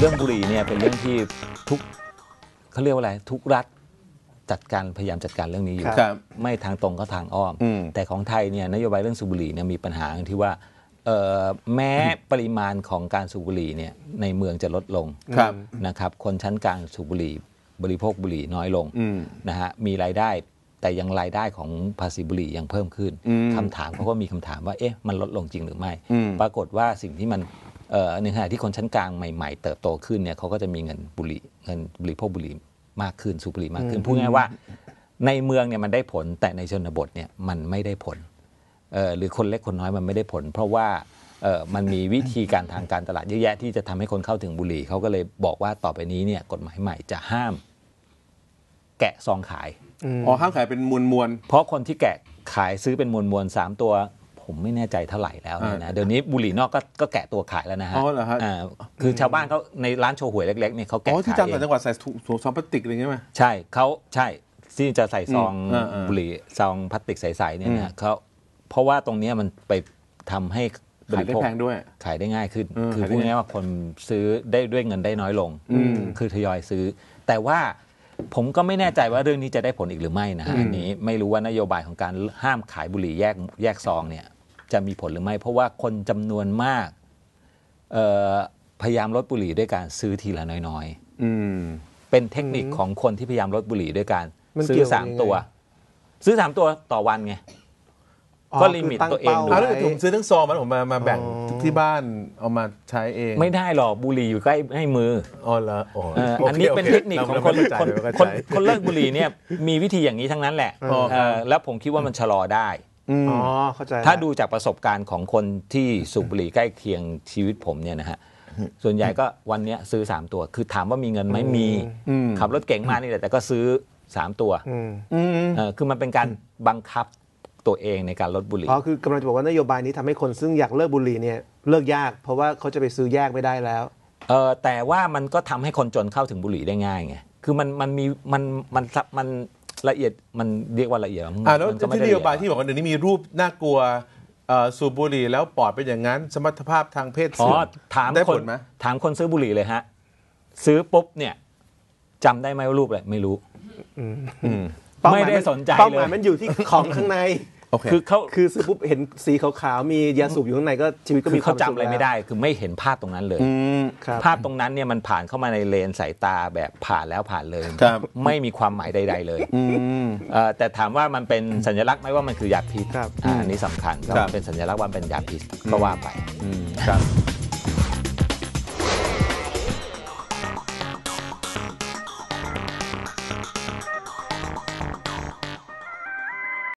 เรื่องบุหรี่เนี่ยเป็นเรื่องที่ทุกเขาเรียกว่าอะไรทุกรัฐจัดการพยายามจัดการเรื่องนี้อยู่ ไม่ทางตรงก็ทางอ้อม แต่ของไทยเนี่ยนโยบายเรื่องสูบบุหรี่เนี่ยมีปัญหาที่ว่าแม้ปริมาณของการสูบบุหรี่เนี่ยในเมืองจะลดลงนะครับ คนชั้นกลางสูบบุหรี่บริโภคบุหรี่น้อยลงนะฮะมีรายได้ แต่ยังรายได้ของภาษีบุหรี่ยังเพิ่มขึ้น คำคำถามเขาก็มีคำถามว่าเอ๊ะมันลดลงจริงหรือไม่ ปรากฏว่าสิ่งที่มันหนึ่งขณะที่คนชั้นกลางใหม่ ๆเติบโตขึ้นเนี่ยเขาก็จะมีเงินบุหรี่เงินบุร่พวกบุหรี่มากขึ้นสูบบุหรี่มากขึ้นพูดง่ายว่า ในเมืองเนี่ยมันได้ผลแต่ในชนบทเนี่ยมันไม่ได้ผลหรือคนเล็กคนน้อยมันไม่ได้ผล เพราะว่ามันมีวิธีการทางการตลาดเยอะแยะที่จะทำให้คนเข้าถึงบุหรี่เขาก็เลยบอกว่าต่อไปนี้เนี่ยกฎหมายใหม่จะห้าม แกะซองขายอ๋อห้ามขายเป็นมวลมวลเพราะคนที่แกะขายซื้อเป็นมวลมวลสามตัวผมไม่แน่ใจเท่าไหร่แล้วเนี่ยนะ เดี๋ยวนี้บุหรี่นอกก็ก็แกะตัวขายแล้วนะฮะอ๋อเหรอฮะคือชาวบ้านเขาในร้านโชห่วยเล็ก ๆเนี่ยเขาแกะขายอที่จำหวัดจังหวัดใส่ถุงซองพลาสติกอะไรเงี้ยไหมใช่เขาใช่ที่จะใส่ซองบุหรี่ซองพลาสติกใสๆเนี่ยนะเขาเพราะว่าตรงนี้มันไปทำให้ขายได้แพงด้วยขายได้ง่ายขึ้น คือ้พูดง่ายว่าคนซื้อได้ด้วยเงินได้น้อยลงคือทยอยซื้อ แต่ว่าผมก็ไม่แน่ใจว่าเรื่องนี้จะได้ผลอีกหรือไม่นะฮะออันนี้ไม่รู้ว่านโยบายของการห้ามขายบุหรี่แยกแยกซองเนี่ยจะมีผลหรือไม่เพราะว่าคนจำนวนมากพยายามลดบุหรี่ด้วยการซื้อทีละน้อยๆเป็นเทคนิคของคนที่พยายามลดบุหรี่ด้วยการซื้อสามตัว ซื้อสามตัวต่อวันไงก็ลิมิตตัวเองดูแล้วผซื้อทั้งซองมันผมมามาแบ่งที่บ้านเอามาใช้เอง ไม่ได้หรอกบุหรี่อยู่ใกล้ให้มืออ๋อเหรออันนี้เป็นเทคนิคของคนคนคนเลิกบุหรี่เนี่ยมีวิธีอย่างนี้ทั้งนั้นแหละแล้วผมคิดว่ามันชะลอได้อ๋อเข้าใจถ้าดูจากประสบการณ์ของคนที่สูบบุหรี่ใกล้เคียงชีวิตผมเนี่ยนะฮะส่วนใหญ่ก็วันนี้ซื้อสามตัว คือถามว่ามีเงินไหมมีขับรถเก่งมานี่แหละแต่ก็ซื้อสามตัวคือมันเป็นการบังคับตัวเองในการลดบุหรี่อ๋อคือกำลังจะบอกว่านโยบายนี้ทำให้คนซึ่งอยากเลิกบุหรี่เนี่ยเลิกยาก เพราะว่าเขาจะไปซื้อแยกไม่ได้แล้วเออแต่ว่ามันก็ทำให้คนจนเข้าถึงบุหรี่ได้ง่ายไงคือมันมันมีมันมันมันละเอียดมันเรียกว่าละเอียดอ่าแล้ว ที่ดนโยียบายที่บอกว่าเดี๋ยวนี้มีรูปน่ากลัวสูบบุหรี่แล้วปอดเป็นอย่างนั้น สมรรถภาพทางเพศเสื่อมถามได้คผนลไหมถามคนซื้อบุหรี่เลยฮะ ซื้อปุ๊บเนี่ยจำได้ไหมว่ารูปอะไรไม่รู้ อืไม่ได้สนใจเลยเป้าหมายมันอยู่ที่ของข้างในคคือเขาคือซื้อปุ๊บเห็นสีขาวๆมียาสูบอยู่ข้างในก็ชีวิตก็มีความจำอะไรไม่ได้ คือไม่เห็นภาพตรงนั้นเลยภาพตรงนั้นเนี่ยมันผ่านเข้ามาในเลนสายตาแบบผ่านแล้วผ่านเลยไม่มีความหมายใด ๆ เลยแต่ถามว่ามันเป็นสัญลักษณ์ไหมว่ามันคือยาพิษอันนี้สำคัญก็เป็นสัญลักษณ์ว่าเป็นยาพิษก็ว่าไปครับ